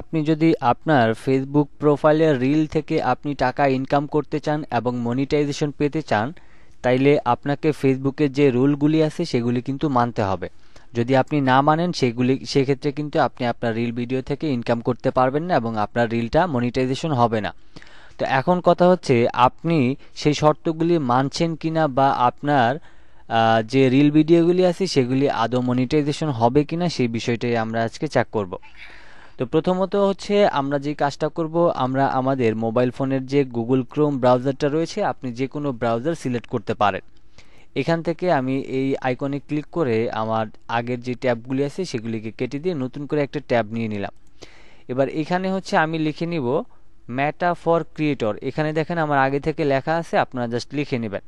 আপনি যদি আপনার ফেসবুক প্রোফাইলে রিল থেকে আপনি টাকা ইনকাম করতে চান এবং মনিটাইজেশন পেতে চান তাইলে আপনাকে ফেসবুকের যে রুলগুলি আছে সেগুলি কিন্তু মানতে হবে যদি আপনি না মানেন সেগুলি সেক্ষেত্রে কিন্তু আপনি আপনার রিল ভিডিও থেকে ইনকাম করতে পারবেন না এবং আপনার রিলটা মনিটাইজেশন হবে না তো এখন কথা হচ্ছে আপনি সেই শর্তগুলি মানছেন কি না বা আপনার যে রিল ভিডিওগুলি আছে সেগুলি আদৌ মনিটাইজেশন হবে কি না সেই বিষয়টাই আমরা আজকে চেক করব তো প্রথমত হচ্ছে আমরা যে কাজটা করব আমরা আমাদের মোবাইল ফোনের যে গুগল ক্রোম ব্রাউজারটা রয়েছে আপনি যে কোনো ব্রাউজার সিলেক্ট করতে পারেন এখান থেকে আমি এই আইকনে ক্লিক করে আমার আগের যে ট্যাবগুলি আছে সেগুলিকে কেটে দিয়ে নতুন করে একটা ট্যাব নিয়ে নিলাম এবার এখানে হচ্ছে আমি লিখে নিব ম্যাটা ফর ক্রিয়েটর এখানে দেখেন আমার আগে থেকে লেখা আছে আপনারা জাস্ট লিখে নেবেন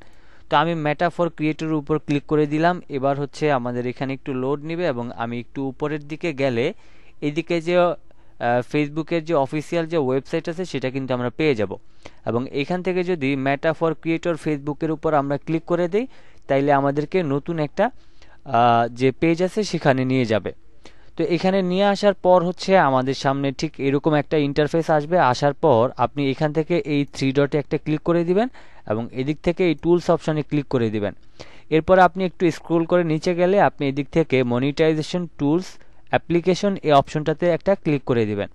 তো আমি ম্যাটা ফর ক্রিয়েটরের উপর ক্লিক করে দিলাম এবার হচ্ছে আমাদের এখানে একটু লোড নেবে এবং আমি একটু উপরের দিকে গেলে এদিকে যে ফেসবুকের যে অফিসিয়াল যে ওয়েবসাইট আছে সেটা কিন্তু আমরা পেয়ে যাব এবং এখান থেকে যদি ম্যাটা ফর ক্রিয়েটর ফেসবুকের উপর আমরা ক্লিক করে দিই তাইলে আমাদেরকে নতুন একটা যে পেজ আছে সেখানে নিয়ে যাবে তো এখানে নিয়ে আসার পর হচ্ছে আমাদের সামনে ঠিক এরকম একটা ইন্টারফেস আসবে আসার পর আপনি এখান থেকে এই থ্রি ডটে একটা ক্লিক করে দিবেন এবং এদিক থেকে এই টুলস অপশানে ক্লিক করে দিবেন এরপর আপনি একটু স্ক্রোল করে নিচে গেলে আপনি এদিক থেকে মনিটাইজেশন টুলস অ্যাপ্লিকেশন এই অপশনটাতে একটা ক্লিক করে দেবেন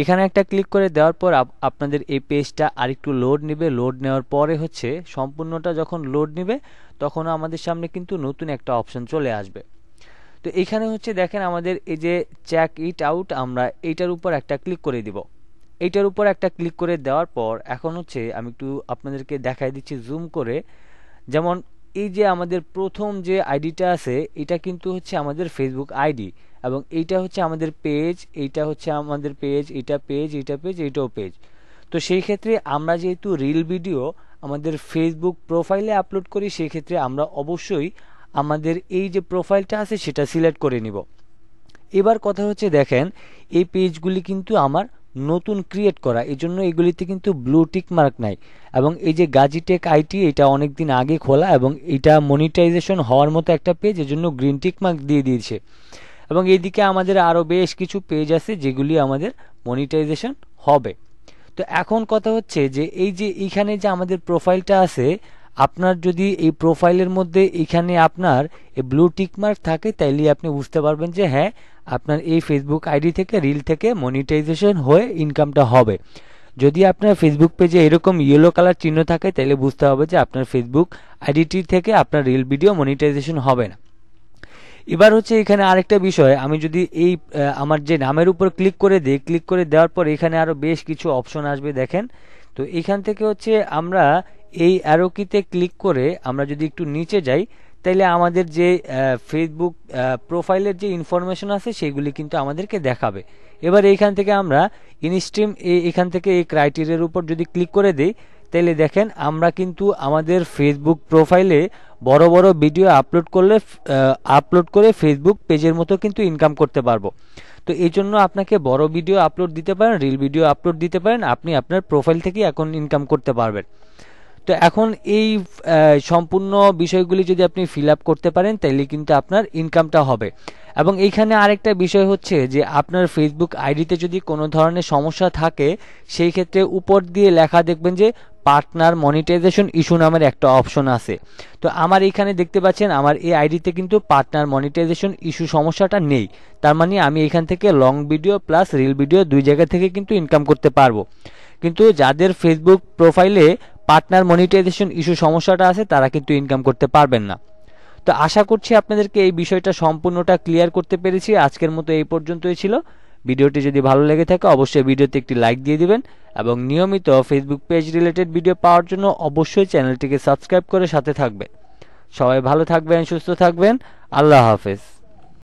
এখানে একটা ক্লিক করে দেওয়ার পর আপনাদের এই পেজটা আরেকটু লোড নেবে লোড নেওয়ার পরে হচ্ছে সম্পূর্ণটা যখন লোড নেবে তখন আমাদের সামনে কিন্তু নতুন একটা অপশন চলে আসবে তো এখানে হচ্ছে দেখেন আমাদের এই যে চ্যাক ইট আউট আমরা এইটার উপর একটা ক্লিক করে দিব এইটার উপর একটা ক্লিক করে দেওয়ার পর এখন হচ্ছে আমি একটু আপনাদেরকে দেখাই দিচ্ছি জুম করে যেমন এই যে আমাদের প্রথম যে আইডিটা আছে এটা কিন্তু হচ্ছে আমাদের ফেসবুক আইডি এবং এইটা হচ্ছে আমাদের পেজ এইটা হচ্ছে আমাদের পেজ এটা পেজ এটা পেজ এইটাও পেজ তো সেই ক্ষেত্রে আমরা যেহেতু রিল ভিডিও আমাদের ফেসবুক প্রোফাইলে আপলোড করি সেই ক্ষেত্রে আমরা অবশ্যই আমাদের এই যে প্রোফাইলটা আছে সেটা সিলেক্ট করে নিব এবার কথা হচ্ছে দেখেন এই পেজগুলি কিন্তু আমার নতুন ক্রিয়েট করা এই জন্য এগুলিতে কিন্তু ব্লু টিক মার্ক নাই এবং এই যে গাজিটেক আইটি এটা অনেক দিন আগে খোলা এবং এটা মনিটাইজেশন হওয়ার মতো একটা পেজ জন্য গ্রিন টিক মার্ক দিয়ে দিয়েছে এবং এইদিকে আমাদের আরও বেশ কিছু পেজ আছে যেগুলি আমাদের মনিটাইজেশন হবে তো এখন কথা হচ্ছে যে এই যে এইখানে যে আমাদের প্রোফাইলটা আছে আপনার যদি এই প্রোফাইলের মধ্যে এখানে আপনার এই ব্লু টিকমার্ক থাকে তাইলে আপনি বুঝতে পারবেন যে হ্যাঁ আপনার এই ফেসবুক আইডি থেকে রিল থেকে মনিটাইজেশন হয়ে ইনকামটা হবে যদি আপনার ফেসবুক পেজে এরকম ইয়েলো কালার চিহ্ন থাকে তাহলে বুঝতে হবে যে আপনার ফেসবুক আইডিটি থেকে আপনার রিল ভিডিও মনিটাইজেশন হবে না এবার হচ্ছে এখানে আরেকটা বিষয় আমি যদি এই আমার যে নামের উপর ক্লিক করে দিই ক্লিক করে দেওয়ার পর এখানে আরও বেশ কিছু অপশন আসবে দেখেন তো এখান থেকে হচ্ছে আমরা এই অ্যারোকিতে ক্লিক করে আমরা যদি একটু নিচে যাই তাইলে আমাদের যে ফেসবুক প্রোফাইলের যে ইনফরমেশন আছে সেগুলি কিন্তু আমাদেরকে দেখাবে এবার এইখান থেকে আমরা ইনস্ট্রিম এখান থেকে এই ক্রাইটেরিয়ার উপর যদি ক্লিক করে দিই তাইলে দেখেন আমরা কিন্তু আমাদের ফেসবুক প্রোফাইলে বড় বড় ভিডিও আপলোড করলে আপলোড করে ফেসবুক পেজের মতো কিন্তু ইনকাম করতে পারবো তো এই জন্য আপনাকে বড় ভিডিও আপলোড দিতে পারেন রিল ভিডিও আপলোড দিতে পারেন আপনি আপনার প্রোফাইল থেকে এখন ইনকাম করতে পারবেন তো এখন এই সম্পূর্ণ বিষয়গুলি যদি আপনি ফিল আপ করতে পারেন তাহলে কিন্তু আপনার ইনকামটা হবে এবং এইখানে আরেকটা বিষয় হচ্ছে যে আপনার ফেসবুক আইডিতে যদি কোনো ধরনের সমস্যা থাকে সেই ক্ষেত্রে উপর দিয়ে লেখা দেখবেন যে পার্টনার মনিটাইজেশন ইস্যু নামের একটা অপশন আছে তো আমার এখানে দেখতে পাচ্ছেন আমার এই আইডিতে কিন্তু পার্টনার মনিটাইজেশন ইস্যু সমস্যাটা নেই তার মানে আমি এখান থেকে long video plus reel video দুই জায়গা থেকে কিন্তু ইনকাম করতে পারবো কিন্তু যাদের ফেসবুক প্রোফাইলে পার্টনার মনিটাইজেশন ইস্যু সমস্যাটা আছে তারা কিন্তু ইনকাম করতে পারবেন না তো আশা করছি আপনাদেরকে এই বিষয়টা সম্পূর্ণটা ক্লিয়ার করতে পেরেছি আজকের মতো এই পর্যন্তই ছিল ভিডিওটি যদি ভালো লেগে থাকে অবশ্যই ভিডিওতে একটি লাইক দিয়ে দিবেন এবং নিয়মিত ফেসবুক পেজ রিলেটেড ভিডিও পাওয়ার জন্য অবশ্যই চ্যানেলটিকে সাবস্ক্রাইব করে সাথে থাকবে সবাই ভালো থাকবেন সুস্থ থাকবেন আল্লাহ হাফেজ